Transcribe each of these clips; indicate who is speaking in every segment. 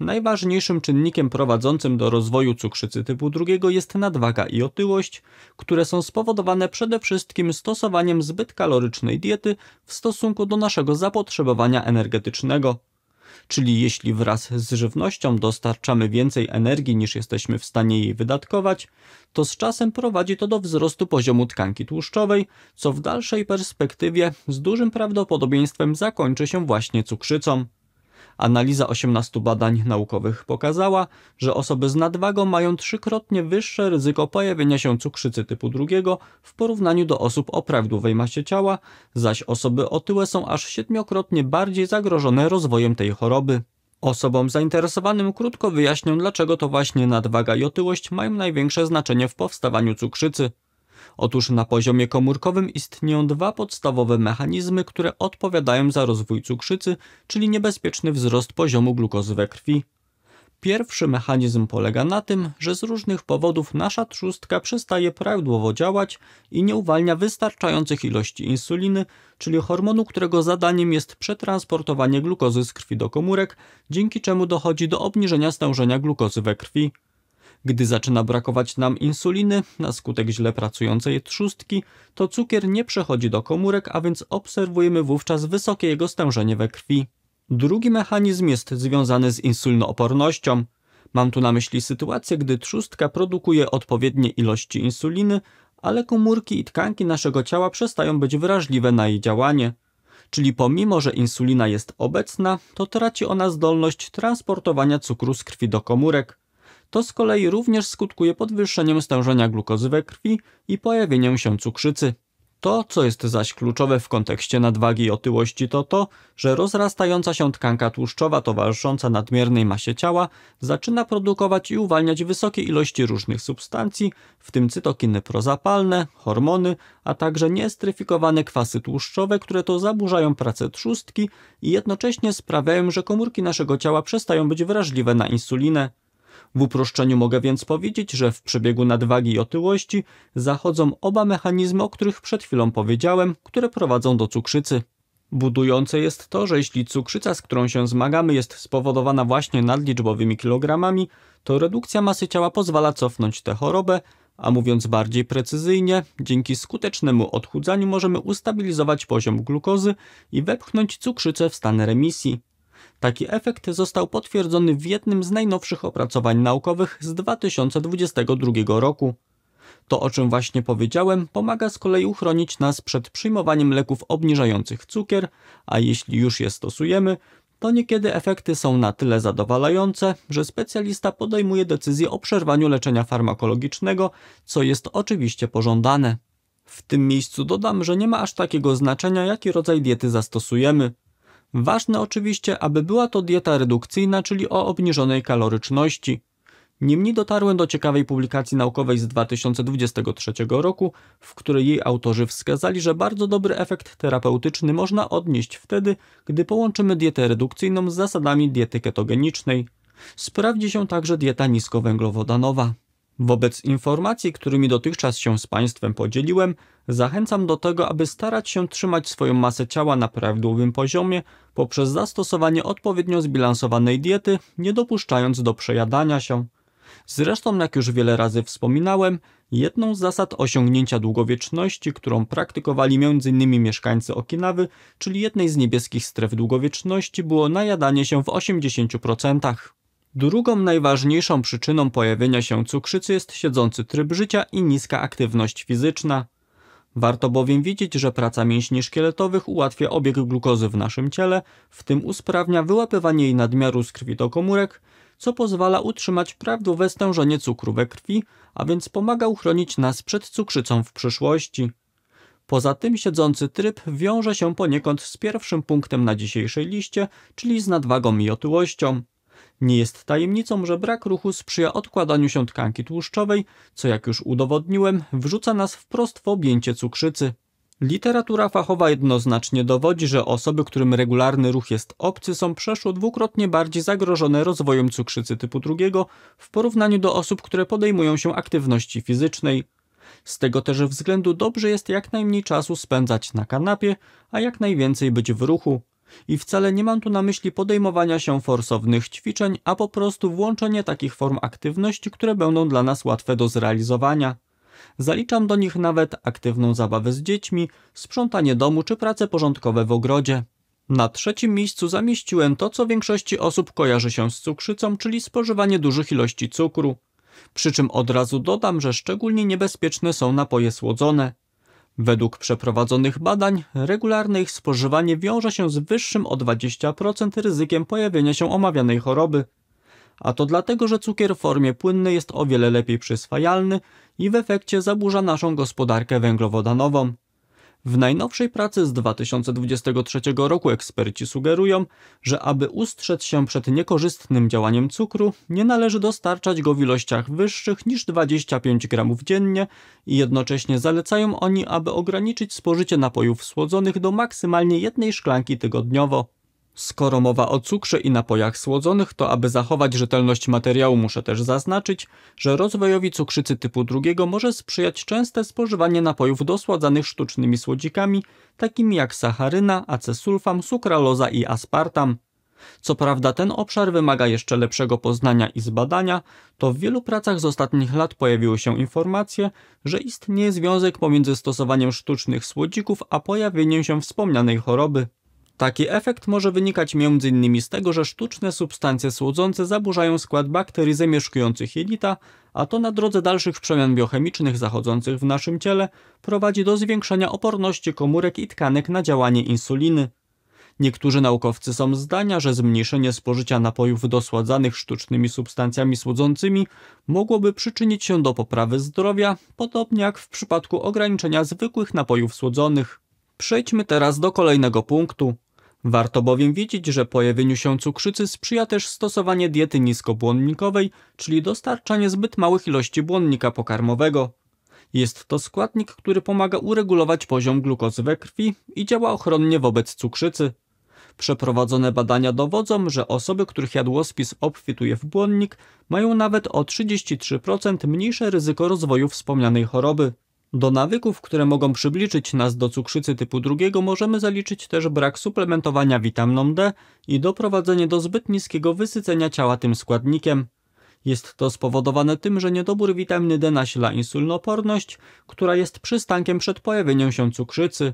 Speaker 1: Najważniejszym czynnikiem prowadzącym do rozwoju cukrzycy typu drugiego jest nadwaga i otyłość, które są spowodowane przede wszystkim stosowaniem zbyt kalorycznej diety w stosunku do naszego zapotrzebowania energetycznego. Czyli jeśli wraz z żywnością dostarczamy więcej energii niż jesteśmy w stanie jej wydatkować, to z czasem prowadzi to do wzrostu poziomu tkanki tłuszczowej, co w dalszej perspektywie z dużym prawdopodobieństwem zakończy się właśnie cukrzycą. Analiza 18 badań naukowych pokazała, że osoby z nadwagą mają trzykrotnie wyższe ryzyko pojawienia się cukrzycy typu drugiego w porównaniu do osób o prawidłowej masie ciała, zaś osoby otyłe są aż siedmiokrotnie bardziej zagrożone rozwojem tej choroby. Osobom zainteresowanym krótko wyjaśnię, dlaczego to właśnie nadwaga i otyłość mają największe znaczenie w powstawaniu cukrzycy. Otóż na poziomie komórkowym istnieją dwa podstawowe mechanizmy, które odpowiadają za rozwój cukrzycy, czyli niebezpieczny wzrost poziomu glukozy we krwi. Pierwszy mechanizm polega na tym, że z różnych powodów nasza trzustka przestaje prawidłowo działać i nie uwalnia wystarczających ilości insuliny, czyli hormonu, którego zadaniem jest przetransportowanie glukozy z krwi do komórek, dzięki czemu dochodzi do obniżenia stężenia glukozy we krwi. Gdy zaczyna brakować nam insuliny na skutek źle pracującej trzustki, to cukier nie przechodzi do komórek, a więc obserwujemy wówczas wysokie jego stężenie we krwi. Drugi mechanizm jest związany z insulinoopornością. Mam tu na myśli sytuację, gdy trzustka produkuje odpowiednie ilości insuliny, ale komórki i tkanki naszego ciała przestają być wrażliwe na jej działanie. Czyli pomimo, że insulina jest obecna, to traci ona zdolność transportowania cukru z krwi do komórek. To z kolei również skutkuje podwyższeniem stężenia glukozy we krwi i pojawieniem się cukrzycy. To, co jest zaś kluczowe w kontekście nadwagi i otyłości, to to, że rozrastająca się tkanka tłuszczowa towarzysząca nadmiernej masie ciała zaczyna produkować i uwalniać wysokie ilości różnych substancji, w tym cytokiny prozapalne, hormony, a także niestryfikowane kwasy tłuszczowe, które to zaburzają pracę trzustki i jednocześnie sprawiają, że komórki naszego ciała przestają być wrażliwe na insulinę. W uproszczeniu mogę więc powiedzieć, że w przebiegu nadwagi i otyłości zachodzą oba mechanizmy, o których przed chwilą powiedziałem, które prowadzą do cukrzycy. Budujące jest to, że jeśli cukrzyca, z którą się zmagamy, jest spowodowana właśnie nadliczbowymi kilogramami, to redukcja masy ciała pozwala cofnąć tę chorobę, a mówiąc bardziej precyzyjnie, dzięki skutecznemu odchudzaniu możemy ustabilizować poziom glukozy i wepchnąć cukrzycę w stan remisji. Taki efekt został potwierdzony w jednym z najnowszych opracowań naukowych z 2022 roku. To, o czym właśnie powiedziałem, pomaga z kolei uchronić nas przed przyjmowaniem leków obniżających cukier, a jeśli już je stosujemy, to niekiedy efekty są na tyle zadowalające, że specjalista podejmuje decyzję o przerwaniu leczenia farmakologicznego, co jest oczywiście pożądane. W tym miejscu dodam, że nie ma aż takiego znaczenia, jaki rodzaj diety zastosujemy. Ważne oczywiście, aby była to dieta redukcyjna, czyli o obniżonej kaloryczności. Niemniej dotarłem do ciekawej publikacji naukowej z 2023 roku, w której jej autorzy wskazali, że bardzo dobry efekt terapeutyczny można odnieść wtedy, gdy połączymy dietę redukcyjną z zasadami diety ketogenicznej. Sprawdzi się także dieta niskowęglowodanowa. Wobec informacji, którymi dotychczas się z Państwem podzieliłem, zachęcam do tego, aby starać się trzymać swoją masę ciała na prawidłowym poziomie poprzez zastosowanie odpowiednio zbilansowanej diety, nie dopuszczając do przejadania się. Zresztą, jak już wiele razy wspominałem, jedną z zasad osiągnięcia długowieczności, którą praktykowali m.in. mieszkańcy Okinawy, czyli jednej z niebieskich stref długowieczności, było najadanie się w 80%. Drugą najważniejszą przyczyną pojawienia się cukrzycy jest siedzący tryb życia i niska aktywność fizyczna. Warto bowiem wiedzieć, że praca mięśni szkieletowych ułatwia obieg glukozy w naszym ciele, w tym usprawnia wyłapywanie jej nadmiaru z krwi do komórek, co pozwala utrzymać prawidłowe stężenie cukru we krwi, a więc pomaga uchronić nas przed cukrzycą w przyszłości. Poza tym siedzący tryb wiąże się poniekąd z pierwszym punktem na dzisiejszej liście, czyli z nadwagą i otyłością. Nie jest tajemnicą, że brak ruchu sprzyja odkładaniu się tkanki tłuszczowej, co jak już udowodniłem, wrzuca nas wprost w objęcie cukrzycy. Literatura fachowa jednoznacznie dowodzi, że osoby, którym regularny ruch jest obcy, są przeszło dwukrotnie bardziej zagrożone rozwojem cukrzycy typu drugiego w porównaniu do osób, które podejmują się aktywności fizycznej. Z tego też względu dobrze jest jak najmniej czasu spędzać na kanapie, a jak najwięcej być w ruchu. I wcale nie mam tu na myśli podejmowania się forsownych ćwiczeń, a po prostu włączenie takich form aktywności, które będą dla nas łatwe do zrealizowania. Zaliczam do nich nawet aktywną zabawę z dziećmi, sprzątanie domu czy prace porządkowe w ogrodzie. Na trzecim miejscu zamieściłem to, co większości osób kojarzy się z cukrzycą, czyli spożywanie dużych ilości cukru. Przy czym od razu dodam, że szczególnie niebezpieczne są napoje słodzone. Według przeprowadzonych badań regularne ich spożywanie wiąże się z wyższym o 20% ryzykiem pojawienia się omawianej choroby. A to dlatego, że cukier w formie płynnej jest o wiele lepiej przyswajalny i w efekcie zaburza naszą gospodarkę węglowodanową. W najnowszej pracy z 2023 roku eksperci sugerują, że aby ustrzec się przed niekorzystnym działaniem cukru, nie należy dostarczać go w ilościach wyższych niż 25 g dziennie i jednocześnie zalecają oni, aby ograniczyć spożycie napojów słodzonych do maksymalnie jednej szklanki tygodniowo. Skoro mowa o cukrze i napojach słodzonych, to aby zachować rzetelność materiału muszę też zaznaczyć, że rozwojowi cukrzycy typu drugiego może sprzyjać częste spożywanie napojów dosładzanych sztucznymi słodzikami, takimi jak sacharyna, acesulfam, sukraloza i aspartam. Co prawda ten obszar wymaga jeszcze lepszego poznania i zbadania, to w wielu pracach z ostatnich lat pojawiły się informacje, że istnieje związek pomiędzy stosowaniem sztucznych słodzików a pojawieniem się wspomnianej choroby. Taki efekt może wynikać m.in. z tego, że sztuczne substancje słodzące zaburzają skład bakterii zamieszkujących jelita, a to na drodze dalszych przemian biochemicznych zachodzących w naszym ciele prowadzi do zwiększenia oporności komórek i tkanek na działanie insuliny. Niektórzy naukowcy są zdania, że zmniejszenie spożycia napojów dosładzanych sztucznymi substancjami słodzącymi mogłoby przyczynić się do poprawy zdrowia, podobnie jak w przypadku ograniczenia zwykłych napojów słodzonych. Przejdźmy teraz do kolejnego punktu Warto bowiem wiedzieć, że pojawieniu się cukrzycy sprzyja też stosowanie diety niskobłonnikowej, czyli dostarczanie zbyt małych ilości błonnika pokarmowego. Jest to składnik, który pomaga uregulować poziom glukozy we krwi i działa ochronnie wobec cukrzycy. Przeprowadzone badania dowodzą, że osoby, których jadłospis obfituje w błonnik, mają nawet o 33% mniejsze ryzyko rozwoju wspomnianej choroby. Do nawyków, które mogą przybliżyć nas do cukrzycy typu drugiego możemy zaliczyć też brak suplementowania witaminą D i doprowadzenie do zbyt niskiego wysycenia ciała tym składnikiem. Jest to spowodowane tym, że niedobór witaminy D nasila insulnoporność, która jest przystankiem przed pojawieniem się cukrzycy.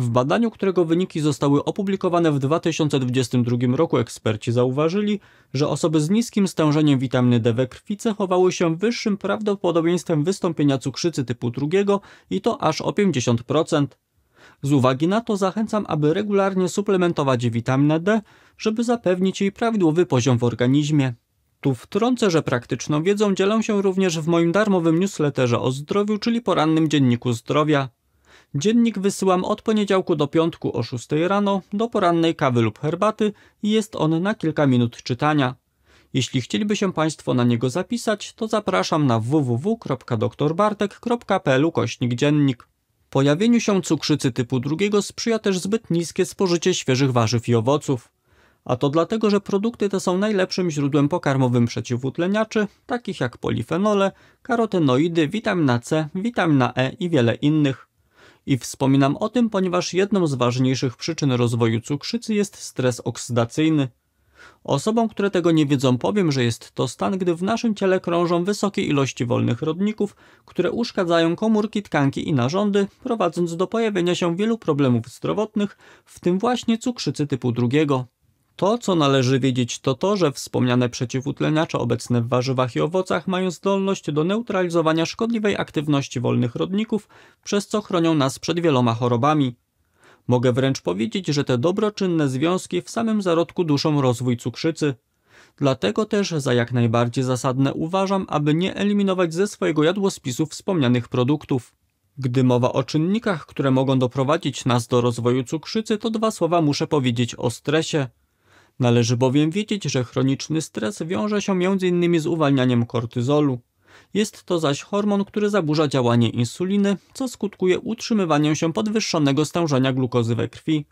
Speaker 1: W badaniu, którego wyniki zostały opublikowane w 2022 roku, eksperci zauważyli, że osoby z niskim stężeniem witaminy D we krwi cechowały się wyższym prawdopodobieństwem wystąpienia cukrzycy typu drugiego i to aż o 50%. Z uwagi na to zachęcam, aby regularnie suplementować witaminę D, żeby zapewnić jej prawidłowy poziom w organizmie. Tu wtrącę, że praktyczną wiedzą dzielę się również w moim darmowym newsletterze o zdrowiu, czyli porannym dzienniku zdrowia. Dziennik wysyłam od poniedziałku do piątku o 6 rano do porannej kawy lub herbaty i jest on na kilka minut czytania. Jeśli chcieliby się Państwo na niego zapisać, to zapraszam na www.doktorbartek.pl kośnik dziennik. Pojawieniu się cukrzycy typu drugiego sprzyja też zbyt niskie spożycie świeżych warzyw i owoców. A to dlatego, że produkty te są najlepszym źródłem pokarmowym przeciwutleniaczy, takich jak polifenole, karotenoidy, witamina C, witamina E i wiele innych. I wspominam o tym, ponieważ jedną z ważniejszych przyczyn rozwoju cukrzycy jest stres oksydacyjny. Osobom, które tego nie wiedzą, powiem, że jest to stan, gdy w naszym ciele krążą wysokie ilości wolnych rodników, które uszkadzają komórki, tkanki i narządy, prowadząc do pojawienia się wielu problemów zdrowotnych, w tym właśnie cukrzycy typu drugiego. To, co należy wiedzieć, to to, że wspomniane przeciwutleniacze obecne w warzywach i owocach mają zdolność do neutralizowania szkodliwej aktywności wolnych rodników, przez co chronią nas przed wieloma chorobami. Mogę wręcz powiedzieć, że te dobroczynne związki w samym zarodku duszą rozwój cukrzycy. Dlatego też za jak najbardziej zasadne uważam, aby nie eliminować ze swojego jadłospisu wspomnianych produktów. Gdy mowa o czynnikach, które mogą doprowadzić nas do rozwoju cukrzycy, to dwa słowa muszę powiedzieć o stresie. Należy bowiem wiedzieć, że chroniczny stres wiąże się m.in. z uwalnianiem kortyzolu. Jest to zaś hormon, który zaburza działanie insuliny, co skutkuje utrzymywaniem się podwyższonego stężenia glukozy we krwi.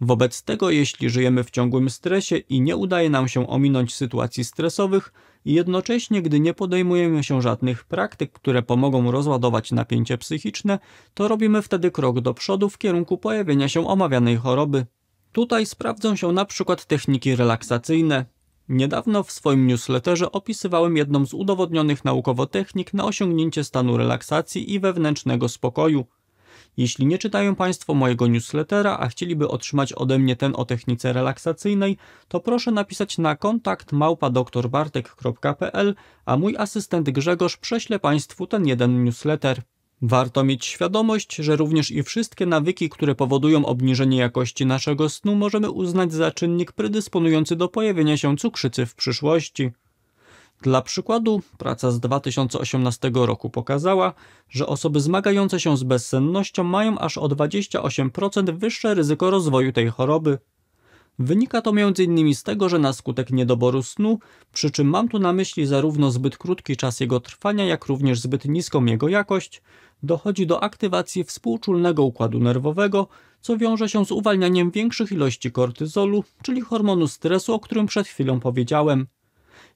Speaker 1: Wobec tego, jeśli żyjemy w ciągłym stresie i nie udaje nam się ominąć sytuacji stresowych, i jednocześnie, gdy nie podejmujemy się żadnych praktyk, które pomogą rozładować napięcie psychiczne, to robimy wtedy krok do przodu w kierunku pojawienia się omawianej choroby. Tutaj sprawdzą się na przykład techniki relaksacyjne. Niedawno w swoim newsletterze opisywałem jedną z udowodnionych naukowo technik na osiągnięcie stanu relaksacji i wewnętrznego spokoju. Jeśli nie czytają Państwo mojego newslettera, a chcieliby otrzymać ode mnie ten o technice relaksacyjnej, to proszę napisać na kontakt małpadoktorbartek.pl, a mój asystent Grzegorz prześle Państwu ten jeden newsletter. Warto mieć świadomość, że również i wszystkie nawyki, które powodują obniżenie jakości naszego snu, możemy uznać za czynnik predysponujący do pojawienia się cukrzycy w przyszłości. Dla przykładu, praca z 2018 roku pokazała, że osoby zmagające się z bezsennością mają aż o 28% wyższe ryzyko rozwoju tej choroby. Wynika to m.in. z tego, że na skutek niedoboru snu, przy czym mam tu na myśli zarówno zbyt krótki czas jego trwania, jak również zbyt niską jego jakość, dochodzi do aktywacji współczulnego układu nerwowego, co wiąże się z uwalnianiem większych ilości kortyzolu, czyli hormonu stresu, o którym przed chwilą powiedziałem,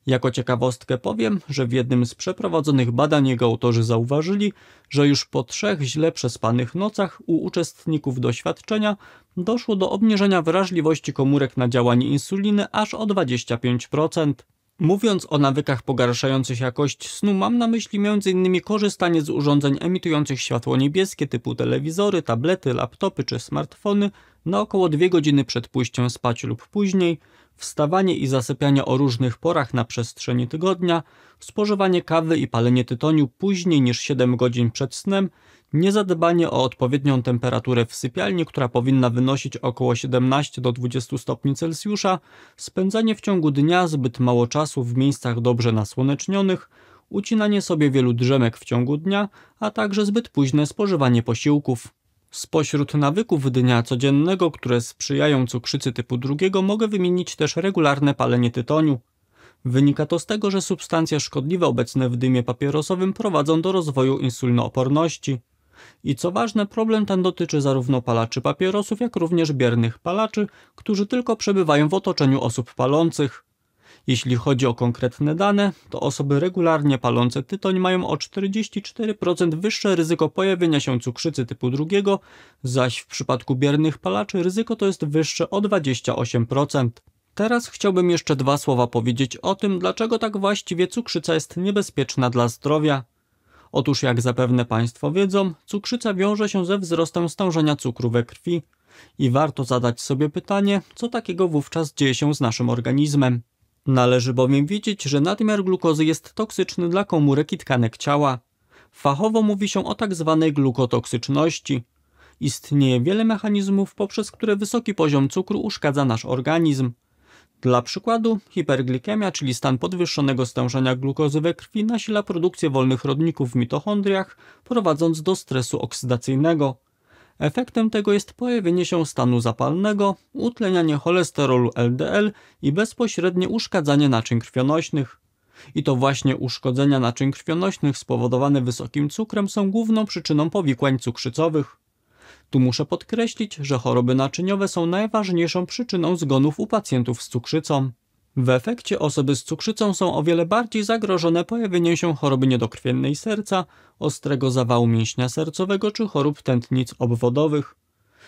Speaker 1: jako ciekawostkę powiem, że w jednym z przeprowadzonych badań jego autorzy zauważyli, że już po trzech źle przespanych nocach u uczestników doświadczenia doszło do obniżenia wrażliwości komórek na działanie insuliny aż o 25%. Mówiąc o nawykach pogarszających jakość snu, mam na myśli m.in. korzystanie z urządzeń emitujących światło niebieskie typu telewizory, tablety, laptopy czy smartfony na około 2 godziny przed pójściem spać lub później – wstawanie i zasypianie o różnych porach na przestrzeni tygodnia, spożywanie kawy i palenie tytoniu później niż 7 godzin przed snem, niezadbanie o odpowiednią temperaturę w sypialni, która powinna wynosić około 17 do 20 stopni Celsjusza, spędzanie w ciągu dnia zbyt mało czasu w miejscach dobrze nasłonecznionych, ucinanie sobie wielu drzemek w ciągu dnia, a także zbyt późne spożywanie posiłków. Spośród nawyków dnia codziennego, które sprzyjają cukrzycy typu drugiego, mogę wymienić też regularne palenie tytoniu. Wynika to z tego, że substancje szkodliwe obecne w dymie papierosowym prowadzą do rozwoju insulnooporności. I co ważne, problem ten dotyczy zarówno palaczy papierosów, jak również biernych palaczy, którzy tylko przebywają w otoczeniu osób palących. Jeśli chodzi o konkretne dane, to osoby regularnie palące tytoń mają o 44% wyższe ryzyko pojawienia się cukrzycy typu drugiego, zaś w przypadku biernych palaczy ryzyko to jest wyższe o 28%. Teraz chciałbym jeszcze dwa słowa powiedzieć o tym, dlaczego tak właściwie cukrzyca jest niebezpieczna dla zdrowia. Otóż jak zapewne Państwo wiedzą, cukrzyca wiąże się ze wzrostem stężenia cukru we krwi. I warto zadać sobie pytanie, co takiego wówczas dzieje się z naszym organizmem. Należy bowiem wiedzieć, że nadmiar glukozy jest toksyczny dla komórek i tkanek ciała. Fachowo mówi się o tzw. Tak glukotoksyczności. Istnieje wiele mechanizmów, poprzez które wysoki poziom cukru uszkadza nasz organizm. Dla przykładu, hiperglikemia, czyli stan podwyższonego stężenia glukozy we krwi, nasila produkcję wolnych rodników w mitochondriach, prowadząc do stresu oksydacyjnego. Efektem tego jest pojawienie się stanu zapalnego, utlenianie cholesterolu LDL i bezpośrednie uszkadzanie naczyń krwionośnych. I to właśnie uszkodzenia naczyń krwionośnych spowodowane wysokim cukrem są główną przyczyną powikłań cukrzycowych. Tu muszę podkreślić, że choroby naczyniowe są najważniejszą przyczyną zgonów u pacjentów z cukrzycą. W efekcie osoby z cukrzycą są o wiele bardziej zagrożone pojawieniem się choroby niedokrwiennej serca, ostrego zawału mięśnia sercowego czy chorób tętnic obwodowych.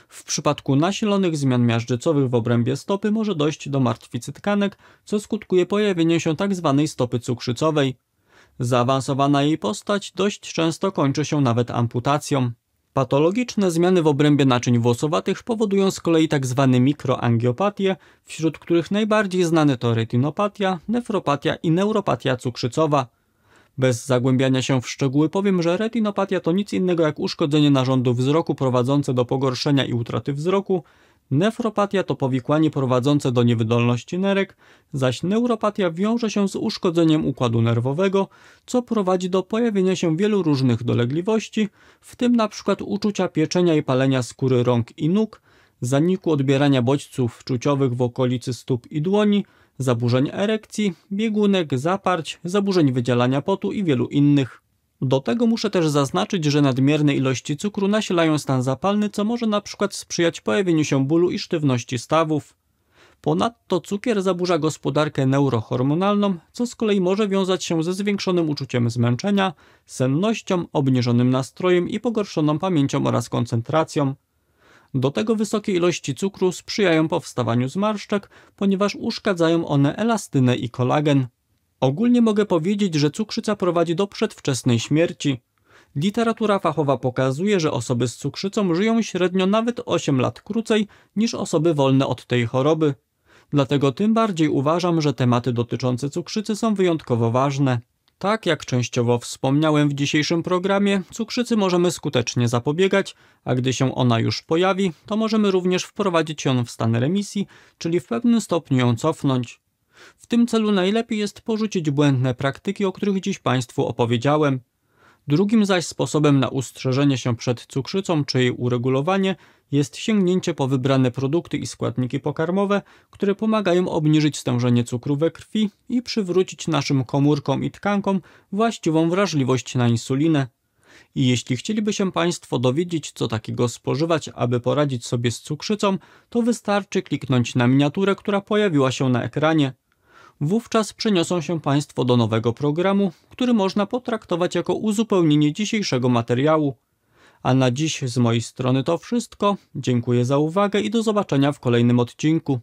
Speaker 1: W przypadku nasilonych zmian miażdżycowych w obrębie stopy może dojść do martwicy tkanek, co skutkuje pojawieniem się tzw. Tak stopy cukrzycowej. Zaawansowana jej postać dość często kończy się nawet amputacją. Patologiczne zmiany w obrębie naczyń włosowatych powodują z kolei tzw. Tak mikroangiopatie, wśród których najbardziej znane to retinopatia, nefropatia i neuropatia cukrzycowa. Bez zagłębiania się w szczegóły powiem, że retinopatia to nic innego jak uszkodzenie narządu wzroku prowadzące do pogorszenia i utraty wzroku, nefropatia to powikłanie prowadzące do niewydolności nerek, zaś neuropatia wiąże się z uszkodzeniem układu nerwowego, co prowadzi do pojawienia się wielu różnych dolegliwości, w tym np. uczucia pieczenia i palenia skóry rąk i nóg, zaniku odbierania bodźców czuciowych w okolicy stóp i dłoni, zaburzeń erekcji, biegunek, zaparć, zaburzeń wydzielania potu i wielu innych. Do tego muszę też zaznaczyć, że nadmierne ilości cukru nasilają stan zapalny, co może na przykład sprzyjać pojawieniu się bólu i sztywności stawów. Ponadto cukier zaburza gospodarkę neurohormonalną, co z kolei może wiązać się ze zwiększonym uczuciem zmęczenia, sennością, obniżonym nastrojem i pogorszoną pamięcią oraz koncentracją. Do tego wysokie ilości cukru sprzyjają powstawaniu zmarszczek, ponieważ uszkadzają one elastynę i kolagen. Ogólnie mogę powiedzieć, że cukrzyca prowadzi do przedwczesnej śmierci. Literatura fachowa pokazuje, że osoby z cukrzycą żyją średnio nawet 8 lat krócej niż osoby wolne od tej choroby. Dlatego tym bardziej uważam, że tematy dotyczące cukrzycy są wyjątkowo ważne. Tak jak częściowo wspomniałem w dzisiejszym programie, cukrzycy możemy skutecznie zapobiegać, a gdy się ona już pojawi, to możemy również wprowadzić ją w stan remisji, czyli w pewnym stopniu ją cofnąć. W tym celu najlepiej jest porzucić błędne praktyki, o których dziś Państwu opowiedziałem. Drugim zaś sposobem na ustrzeżenie się przed cukrzycą czy jej uregulowanie jest sięgnięcie po wybrane produkty i składniki pokarmowe, które pomagają obniżyć stężenie cukru we krwi i przywrócić naszym komórkom i tkankom właściwą wrażliwość na insulinę. I jeśli chcieliby się Państwo dowiedzieć, co takiego spożywać, aby poradzić sobie z cukrzycą, to wystarczy kliknąć na miniaturę, która pojawiła się na ekranie. Wówczas przeniosą się Państwo do nowego programu, który można potraktować jako uzupełnienie dzisiejszego materiału. A na dziś z mojej strony to wszystko. Dziękuję za uwagę i do zobaczenia w kolejnym odcinku.